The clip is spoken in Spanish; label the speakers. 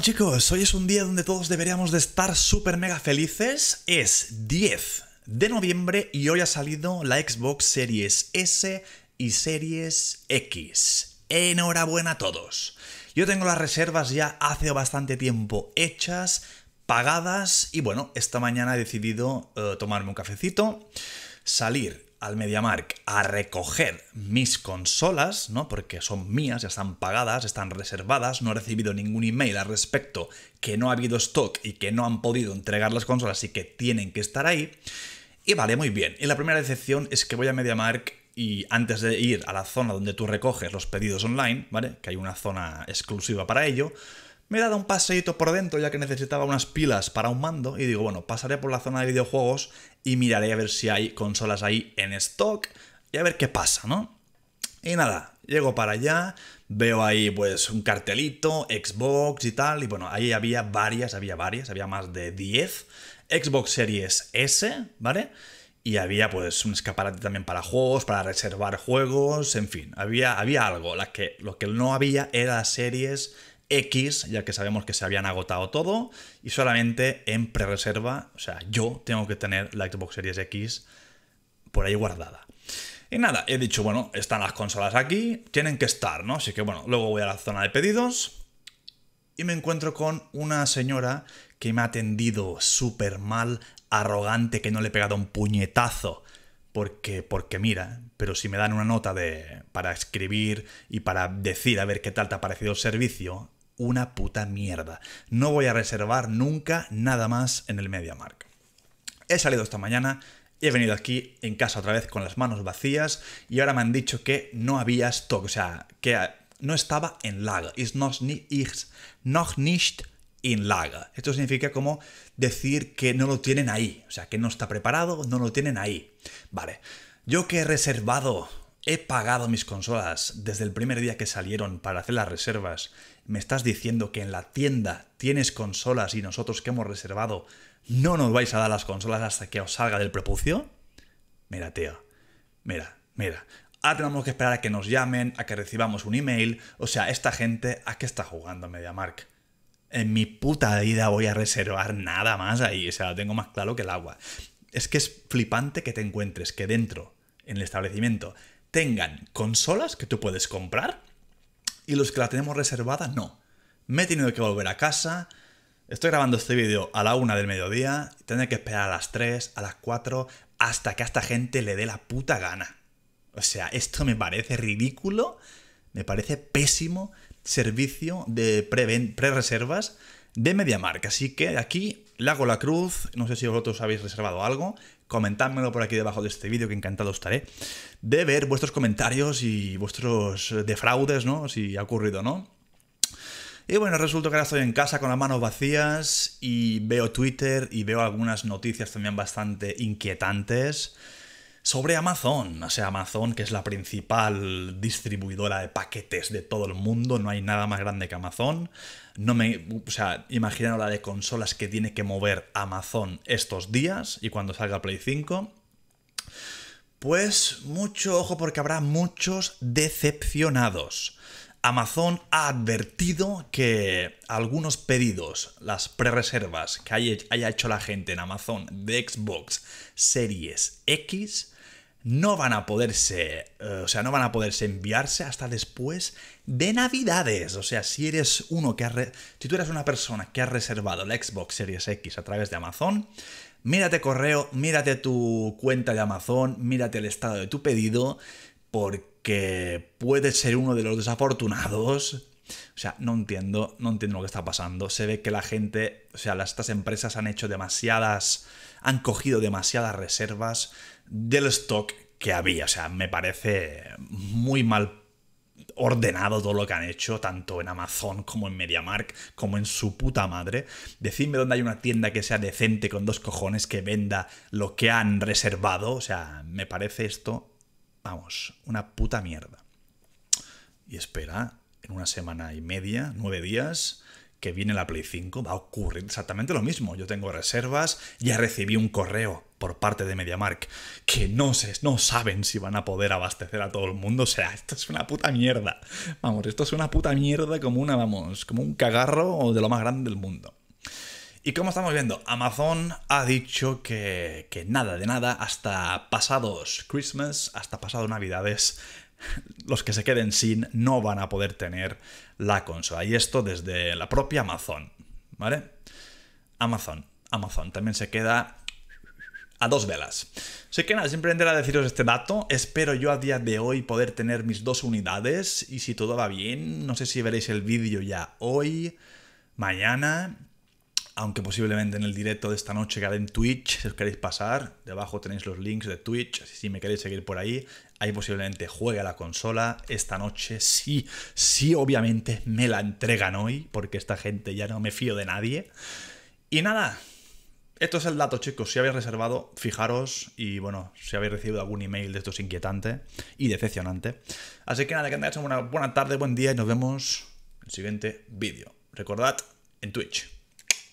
Speaker 1: chicos? Hoy es un día donde todos deberíamos de estar súper mega felices. Es 10 de noviembre y hoy ha salido la Xbox Series S y Series X. Enhorabuena a todos. Yo tengo las reservas ya hace bastante tiempo hechas, pagadas y bueno, esta mañana he decidido eh, tomarme un cafecito, salir al MediaMark a recoger mis consolas, ¿no? Porque son mías, ya están pagadas, están reservadas, no he recibido ningún email al respecto que no ha habido stock y que no han podido entregar las consolas y que tienen que estar ahí. Y vale, muy bien. Y la primera decepción es que voy a MediaMark y antes de ir a la zona donde tú recoges los pedidos online, ¿vale? Que hay una zona exclusiva para ello, me he dado un paseito por dentro ya que necesitaba unas pilas para un mando y digo, bueno, pasaré por la zona de videojuegos y miraré a ver si hay consolas ahí en stock y a ver qué pasa, ¿no? Y nada, llego para allá, veo ahí pues un cartelito, Xbox y tal, y bueno, ahí había varias, había varias, había más de 10, Xbox Series S, ¿vale? Y había pues un escaparate también para juegos, para reservar juegos, en fin, había, había algo. que, lo que no había era series X, ya que sabemos que se habían agotado todo, y solamente en pre-reserva, o sea, yo tengo que tener la Xbox Series X por ahí guardada. Y nada, he dicho, bueno, están las consolas aquí, tienen que estar, ¿no? Así que bueno, luego voy a la zona de pedidos y me encuentro con una señora que me ha atendido súper mal, arrogante, que no le he pegado un puñetazo. Porque, porque mira, pero si me dan una nota de, para escribir y para decir a ver qué tal te ha parecido el servicio, una puta mierda. No voy a reservar nunca nada más en el MediaMark. He salido esta mañana y he venido aquí en casa otra vez con las manos vacías y ahora me han dicho que no había stock, o sea, que no estaba en lago. Ist nicht in lager. Esto significa como decir que no lo tienen ahí, o sea, que no está preparado, no lo tienen ahí. Vale, yo que he reservado, he pagado mis consolas desde el primer día que salieron para hacer las reservas ¿Me estás diciendo que en la tienda tienes consolas y nosotros que hemos reservado no nos vais a dar las consolas hasta que os salga del prepucio? Mira, tío. Mira, mira. Ahora tenemos que esperar a que nos llamen, a que recibamos un email. O sea, esta gente, ¿a qué está jugando MediaMark? En mi puta vida voy a reservar nada más ahí. O sea, lo tengo más claro que el agua. Es que es flipante que te encuentres que dentro, en el establecimiento, tengan consolas que tú puedes comprar y los que la tenemos reservada no. Me he tenido que volver a casa. Estoy grabando este vídeo a la una del mediodía. Tendré que esperar a las 3, a las 4, hasta que a esta gente le dé la puta gana. O sea, esto me parece ridículo. Me parece pésimo servicio de pre-reservas de de marca Así que aquí le hago la cruz. No sé si vosotros habéis reservado algo comentadmelo por aquí debajo de este vídeo, que encantado estaré de ver vuestros comentarios y vuestros defraudes, ¿no? Si ha ocurrido, ¿no? Y bueno, resulta que ahora estoy en casa con las manos vacías y veo Twitter y veo algunas noticias también bastante inquietantes sobre Amazon. O sea, Amazon, que es la principal distribuidora de paquetes de todo el mundo, no hay nada más grande que Amazon. No me. O sea, la de consolas que tiene que mover Amazon estos días y cuando salga Play 5. Pues mucho ojo porque habrá muchos decepcionados. Amazon ha advertido que algunos pedidos, las prerreservas que haya hecho la gente en Amazon de Xbox Series X no van a poderse, eh, o sea, no van a poderse enviarse hasta después de Navidades. O sea, si eres uno que si tú eres una persona que ha reservado la Xbox Series X a través de Amazon, mírate correo, mírate tu cuenta de Amazon, mírate el estado de tu pedido, porque puedes ser uno de los desafortunados. O sea, no entiendo, no entiendo lo que está pasando. Se ve que la gente, o sea, estas empresas han hecho demasiadas han cogido demasiadas reservas del stock que había. O sea, me parece muy mal ordenado todo lo que han hecho, tanto en Amazon como en MediaMark, como en su puta madre. Decidme dónde hay una tienda que sea decente con dos cojones que venda lo que han reservado. O sea, me parece esto, vamos, una puta mierda. Y espera, en una semana y media, nueve días, que viene la Play 5 va a ocurrir exactamente lo mismo. Yo tengo reservas, ya recibí un correo por parte de MediaMark que no, no saben si van a poder abastecer a todo el mundo. O sea, esto es una puta mierda. Vamos, esto es una puta mierda como una, vamos, como un cagarro de lo más grande del mundo. Y como estamos viendo, Amazon ha dicho que, que nada de nada hasta pasados Christmas, hasta pasado Navidades, los que se queden sin no van a poder tener la consola. Y esto desde la propia Amazon, ¿vale? Amazon, Amazon también se queda a dos velas. Así que nada, simplemente era deciros este dato. Espero yo a día de hoy poder tener mis dos unidades y si todo va bien, no sé si veréis el vídeo ya hoy, mañana, aunque posiblemente en el directo de esta noche que haré en Twitch, si os queréis pasar, debajo tenéis los links de Twitch, si me queréis seguir por ahí, Ahí posiblemente juegue a la consola esta noche. Sí, sí, obviamente me la entregan hoy, porque esta gente ya no me fío de nadie. Y nada, esto es el dato, chicos. Si habéis reservado, fijaros y bueno, si habéis recibido algún email de esto es inquietante y decepcionante. Así que nada, que tengáis una buena tarde, buen día y nos vemos en el siguiente vídeo. Recordad, en Twitch.